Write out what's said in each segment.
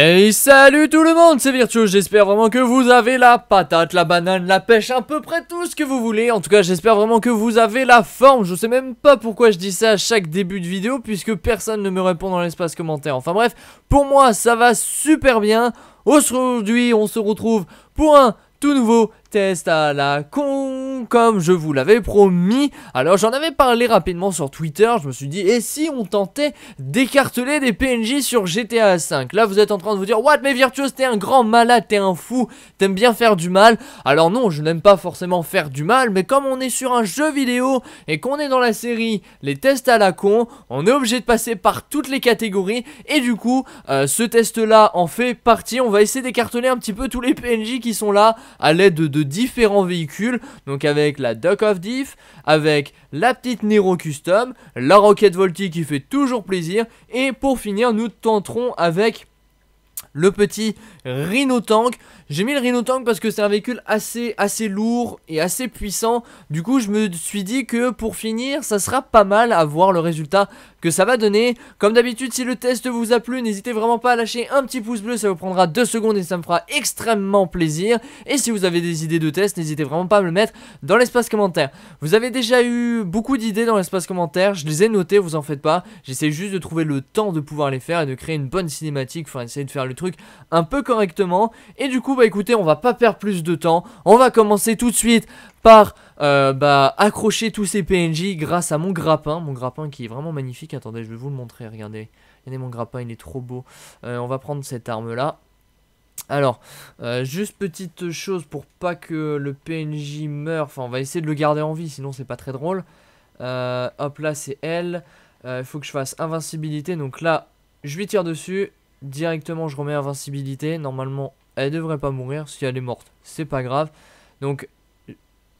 Hey salut tout le monde, c'est Virtuo, j'espère vraiment que vous avez la patate, la banane, la pêche, à peu près tout ce que vous voulez. En tout cas, j'espère vraiment que vous avez la forme. Je sais même pas pourquoi je dis ça à chaque début de vidéo, puisque personne ne me répond dans l'espace commentaire. Enfin bref, pour moi, ça va super bien. Aujourd'hui, on se retrouve pour un tout nouveau test à la con, comme je vous l'avais promis. Alors j'en avais parlé rapidement sur Twitter, je me suis dit, et si on tentait d'écarteler des PNJ sur GTA V Là vous êtes en train de vous dire, what mais Virtuose, t'es un grand malade, t'es un fou, t'aimes bien faire du mal. Alors non, je n'aime pas forcément faire du mal, mais comme on est sur un jeu vidéo et qu'on est dans la série les tests à la con, on est obligé de passer par toutes les catégories, et du coup, euh, ce test là en fait partie, on va essayer d'écarteler un petit peu tous les PNJ qui sont là à l'aide de différents véhicules, donc avec la Duck of Diff, avec la petite Nero Custom, la Rocket Volti qui fait toujours plaisir, et pour finir nous tenterons avec le petit Rhino Tank. J'ai mis le Rhino Tank parce que c'est un véhicule assez, assez lourd et assez puissant. Du coup, je me suis dit que pour finir, ça sera pas mal à voir le résultat que ça va donner. Comme d'habitude, si le test vous a plu, n'hésitez vraiment pas à lâcher un petit pouce bleu, ça vous prendra deux secondes et ça me fera extrêmement plaisir. Et si vous avez des idées de test, n'hésitez vraiment pas à me le mettre dans l'espace commentaire. Vous avez déjà eu beaucoup d'idées dans l'espace commentaire, je les ai notées, vous en faites pas. J'essaie juste de trouver le temps de pouvoir les faire et de créer une bonne cinématique, enfin essayer de faire le truc un peu correctement. Et du coup, bah écoutez, on va pas perdre plus de temps, on va commencer tout de suite par euh, bah, accrocher tous ces PNJ grâce à mon grappin. Mon grappin qui est vraiment magnifique. Attendez, je vais vous le montrer, regardez. Regardez mon grappin, il est trop beau. Euh, on va prendre cette arme-là. Alors, euh, juste petite chose pour pas que le PNJ meure. Enfin, on va essayer de le garder en vie, sinon c'est pas très drôle. hop, là, c'est elle. Il faut que je fasse invincibilité. Donc là, je lui tire dessus. Directement, je remets invincibilité. Normalement, elle devrait pas mourir. Si elle est morte, c'est pas grave. Donc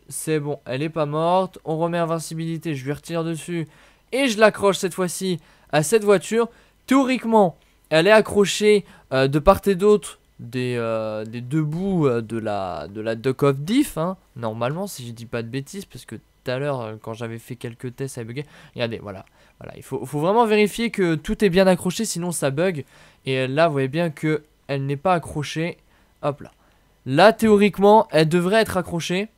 c'est bon, elle est pas morte. On remet invincibilité, je lui retire dessus. Et je l'accroche cette fois-ci à cette voiture. Théoriquement, elle est accrochée euh, de part et d'autre des, euh, des, deux bouts euh, de la, de la Duck of Diff. Hein. Normalement, si je dis pas de bêtises, parce que tout à l'heure, quand j'avais fait quelques tests, ça bugué Regardez, voilà. voilà il faut, faut, vraiment vérifier que tout est bien accroché, sinon ça bug. Et là, vous voyez bien que elle n'est pas accrochée. Hop là. Là, théoriquement, elle devrait être accrochée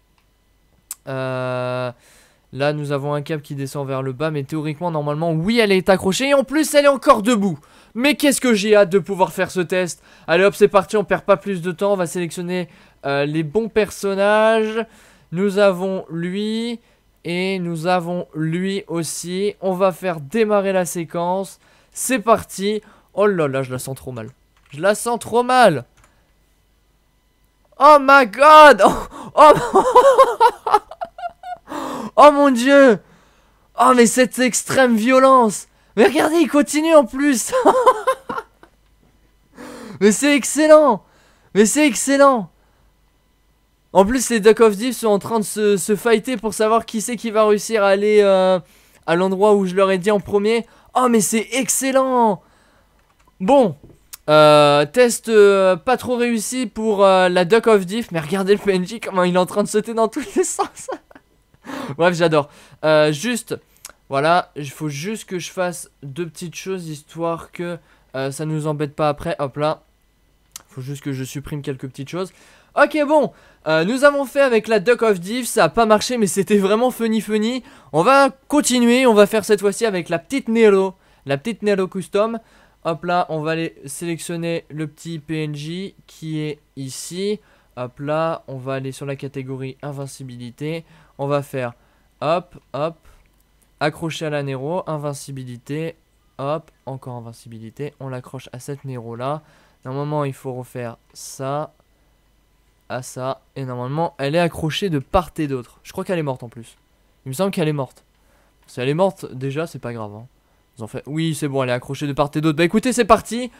là, nous avons un câble qui descend vers le bas, mais théoriquement, normalement, oui, elle est accrochée. Et en plus, elle est encore debout. Mais qu'est-ce que j'ai hâte de pouvoir faire ce test. Allez, hop, c'est parti, on perd pas plus de temps. On va sélectionner les bons personnages. Nous avons lui et nous avons lui aussi. On va faire démarrer la séquence. C'est parti. Oh là là, je la sens trop mal. Je la sens trop mal. Oh my god Oh, oh Oh mon dieu Oh mais cette extrême violence Mais regardez, il continue en plus Mais c'est excellent Mais c'est excellent En plus, les Duck of Deep sont en train de se, se fighter pour savoir qui c'est qui va réussir à aller euh, à l'endroit où je leur ai dit en premier. Oh mais c'est excellent Bon, euh, test euh, pas trop réussi pour la Duck of Diff, mais regardez le PNJ comment il est en train de sauter dans tous les sens. Bref, j'adore. Euh, juste, voilà, il faut juste que je fasse deux petites choses histoire que euh, ça ne nous embête pas après. Hop là. il Faut juste que je supprime quelques petites choses. Ok bon, euh, nous avons fait avec la Duck of Div, ça a pas marché mais c'était vraiment funny funny. On va continuer, on va faire cette fois-ci avec la petite Nero, la petite Nero Custom. Hop là, on va aller sélectionner le petit PNJ qui est ici. Hop là, on va aller sur la catégorie invincibilité. On va faire hop, hop, accroché à la Nero, invincibilité, hop, encore invincibilité. On l'accroche à cette Nero là. Normalement, il faut refaire ça, à ça. Et normalement, elle est accrochée de part et d'autre. Je crois qu'elle est morte en plus. Il me semble qu'elle est morte. Si elle est morte, déjà, c'est pas grave. Hein. fait... Oui, c'est bon, elle est accrochée de part et d'autre. Bah écoutez, c'est parti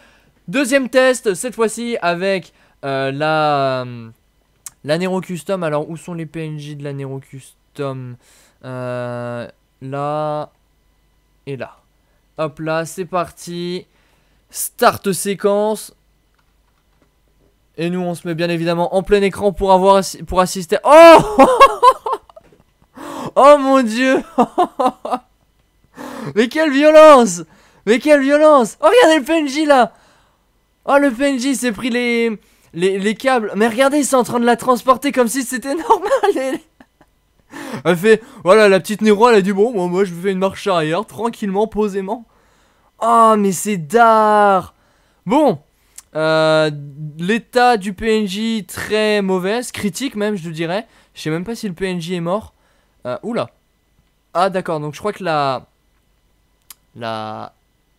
Deuxième test, cette fois-ci avec euh, la... Hum, la Nero Custom, alors où sont les PNJ de la Nero Custom euh, Là et là. Hop là, c'est parti. Start séquence. Et nous, on se met bien évidemment en plein écran pour avoir pour assister. Oh Oh mon dieu Mais quelle violence Mais quelle violence Oh regardez le PNJ là Oh le PNJ s'est pris les les, câbles. Mais regardez, ils sont en train de la transporter comme si c'était normal. elle fait, voilà, la petite Nero, elle a dit, bon, moi, moi je fais une marche arrière, tranquillement, posément. Oh, mais c'est d'art Bon, euh, l'état du PNJ très mauvaise, critique même, je te dirais. Je sais même pas si le PNJ est mort. Euh, oula. Ah, d'accord, donc je crois que la... La...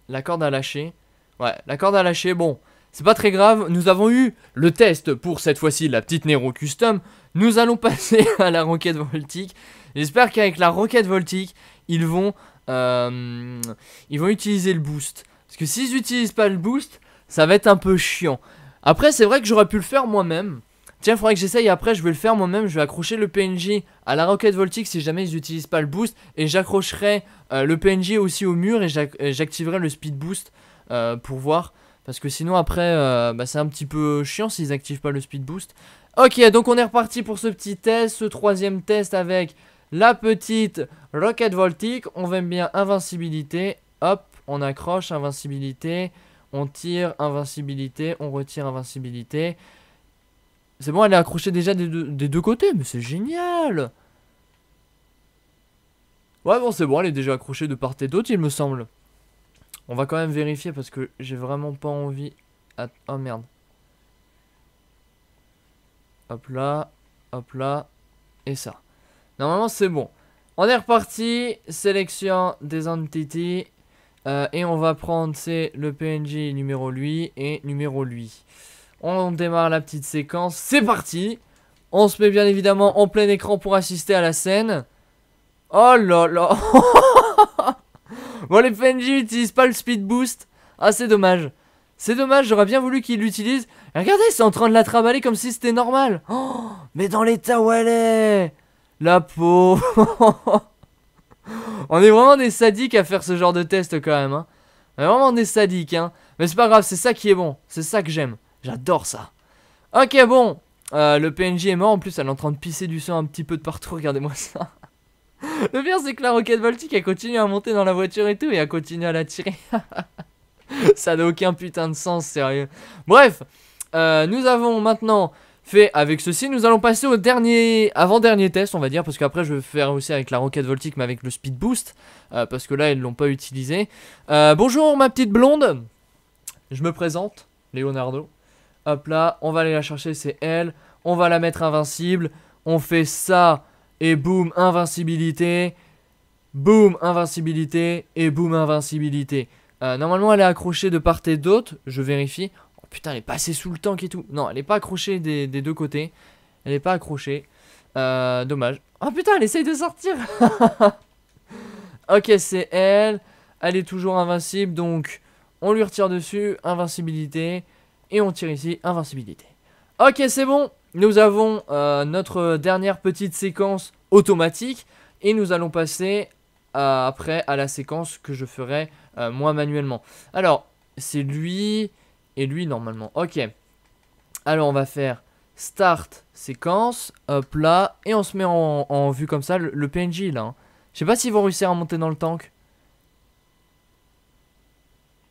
La corde a lâché Ouais, la corde a lâché, bon... C'est pas très grave, nous avons eu le test pour cette fois-ci la petite Nero Custom. Nous allons passer à la roquette voltique. J'espère qu'avec la roquette voltique, ils vont, euh, ils vont utiliser le boost. Parce que s'ils n'utilisent pas le boost, ça va être un peu chiant. Après, c'est vrai que j'aurais pu le faire moi-même. Tiens, il faudrait que j'essaye après, je vais le faire moi-même, je vais accrocher le PNJ à la roquette voltique si jamais ils n'utilisent pas le boost, et j'accrocherai euh, le PNJ aussi au mur et j'activerai le speed boost euh, pour voir parce que sinon après euh, bah, c'est un petit peu chiant s'ils n'activent pas le speed boost. Ok donc on est reparti pour ce petit test, ce troisième test avec la petite Rocket voltic On va bien invincibilité, hop on accroche invincibilité, on tire invincibilité, on retire invincibilité. C'est bon elle est accrochée déjà des des deux côtés mais c'est génial Ouais bon c'est bon elle est déjà accrochée de part et d'autre il me semble. On va quand même vérifier parce que j'ai vraiment pas envie... À... Oh merde. Hop là, hop là, et ça. Normalement c'est bon. On est reparti, sélection des entities. Euh, et on va prendre, c'est le PNJ numéro lui et numéro lui. On démarre la petite séquence, c'est parti On se met bien évidemment en plein écran pour assister à la scène. Oh là là Bon, les PNJ n'utilisent pas le speed boost. Ah, c'est dommage. C'est dommage, j'aurais bien voulu qu'ils l'utilisent. Regardez, c'est en train de la travailler comme si c'était normal. Oh, mais dans l'état où elle est. La peau. On est vraiment des sadiques à faire ce genre de test quand même. Hein. On est vraiment des sadiques. Hein. Mais c'est pas grave, c'est ça qui est bon. C'est ça que j'aime. J'adore ça. Ok, bon. Euh, le PNJ est mort. En plus, elle est en train de pisser du sang un petit peu de partout. Regardez-moi ça. Le pire, c'est que la roquette voltique a continué à monter dans la voiture et tout, et a continué à la tirer. Ça n'a aucun putain de sens, sérieux. Bref, euh, nous avons maintenant fait avec ceci. Nous allons passer au dernier, avant-dernier test, on va dire, parce qu'après, je vais faire aussi avec la roquette voltique, mais avec le speed boost, euh, parce que là, ils l'ont pas utilisé. Euh, bonjour, ma petite blonde. Je me présente, Leonardo. Hop là, on va aller la chercher, c'est elle. On va la mettre invincible. On fait ça et boum, invincibilité. Boum, invincibilité et boum, invincibilité. Euh, normalement, elle est accrochée de part et d'autre. Je vérifie. Oh putain, elle est passée sous le tank et tout. Non, elle n'est pas accrochée des, deux côtés. Elle n'est pas accrochée. Euh, dommage. Oh putain, elle essaye de sortir. ok, c'est elle. Elle est toujours invincible. Donc, on lui retire dessus. Invincibilité. Et on tire ici. Invincibilité. Ok, c'est bon. Nous avons euh, notre dernière petite séquence automatique et nous allons passer euh, après à la séquence que je ferai euh, moi manuellement. Alors, c'est lui et lui normalement. Ok. Alors, on va faire start séquence, hop là, et on se met en, vue comme ça, le, PNJ là. Hein. Je sais pas s'ils vont réussir à monter dans le tank.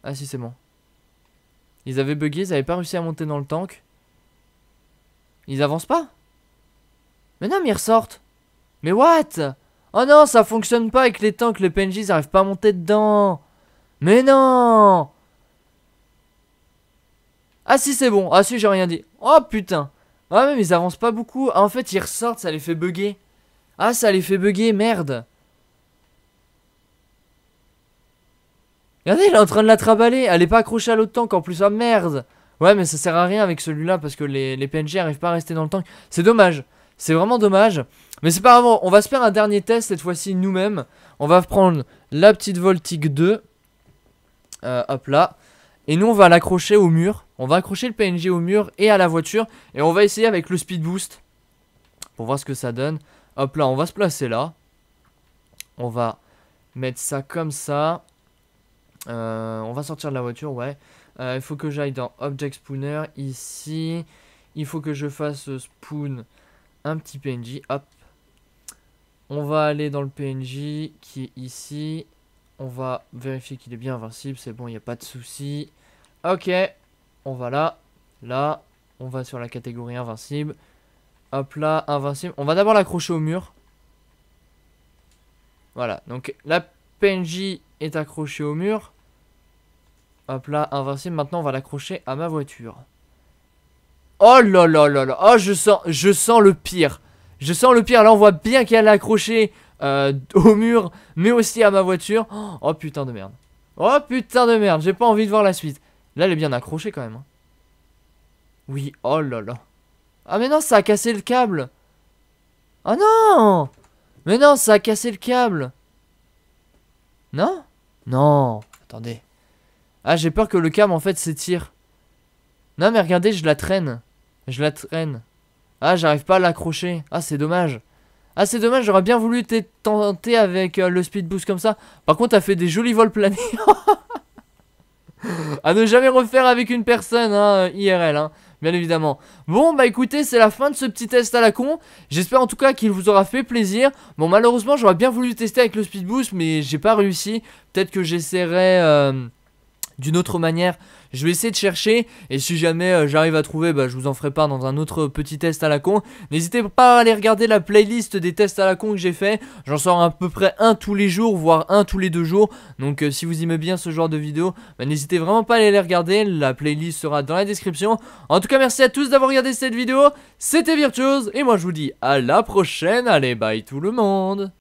Ah si, c'est bon. Ils avaient bugué, ils avaient pas réussi à monter dans le tank. Ils avancent pas Mais non, mais ils ressortent Mais what Oh non, ça fonctionne pas avec les tanks, les PNJ, ils arrivent pas à monter dedans Mais non Ah si, c'est bon, ah si, j'ai rien dit. Oh putain Ah mais ils avancent pas beaucoup. Ah en fait, ils ressortent, ça les fait bugger. Ah, ça les fait bugger, merde Regardez, il est en train de la traballer, elle est pas accrochée à l'autre tank en plus, ah merde Ouais, mais ça sert à rien avec celui-là parce que les, les PNJ arrivent pas à rester dans le tank. C'est dommage. C'est vraiment dommage. Mais c'est pas grave, on va se faire un dernier test cette fois-ci nous-mêmes. On va prendre la petite Voltic 2. Euh, hop là. Et nous, on va l'accrocher au mur. On va accrocher le PNJ au mur et à la voiture. Et on va essayer avec le speed boost. Pour voir ce que ça donne. Hop là, on va se placer là. On va mettre ça comme ça. Euh, on va sortir de la voiture, ouais. Euh, il faut que j'aille dans Object Spooner, ici. Il faut que je fasse spoon un petit PNJ. Hop. On va aller dans le PNJ qui est ici. On va vérifier qu'il est bien invincible. C'est bon, il n'y a pas de souci. Ok. On va là. Là. On va sur la catégorie invincible. Hop là, invincible. On va d'abord l'accrocher au mur. Voilà. Donc la PNJ est accrochée au mur. Hop là, invincible. Maintenant, on va l'accrocher à ma voiture. Oh là là là là. Oh, je sens, je sens le pire. Je sens le pire. Là, on voit bien qu'elle est accrochée euh, au mur, mais aussi à ma voiture. Oh putain de merde. Oh putain de merde. J'ai pas envie de voir la suite. Là, elle est bien accrochée quand même. Hein. Oui, oh là là. Ah mais non, ça a cassé le câble. oh, non Mais non, ça a cassé le câble. Non Non. Attendez. Ah, j'ai peur que le cam, en fait, s'étire. Non, mais regardez, je la traîne. Je la traîne. Ah, j'arrive pas à l'accrocher. Ah, c'est dommage. Ah, c'est dommage, j'aurais bien voulu tenter avec euh, le speed boost comme ça. Par contre, t'as fait des jolis vols planés. à ne jamais refaire avec une personne, hein, IRL, hein, bien évidemment. Bon, bah écoutez, c'est la fin de ce petit test à la con. J'espère en tout cas qu'il vous aura fait plaisir. Bon, malheureusement, j'aurais bien voulu tester avec le speed boost, mais j'ai pas réussi. Peut-être que j'essaierai... Euh, d'une autre manière. Je vais essayer de chercher et si jamais euh, j'arrive à trouver, bah, je vous en ferai part dans un autre petit test à la con. N'hésitez pas à aller regarder la playlist des tests à la con que j'ai fait. J'en sors à peu près un tous les jours, voire un tous les deux jours. Donc euh, si vous aimez bien ce genre de vidéo, bah, n'hésitez vraiment pas à aller les regarder. La playlist sera dans la description. En tout cas, merci à tous d'avoir regardé cette vidéo. C'était Virtuose et moi je vous dis à la prochaine. Allez, bye tout le monde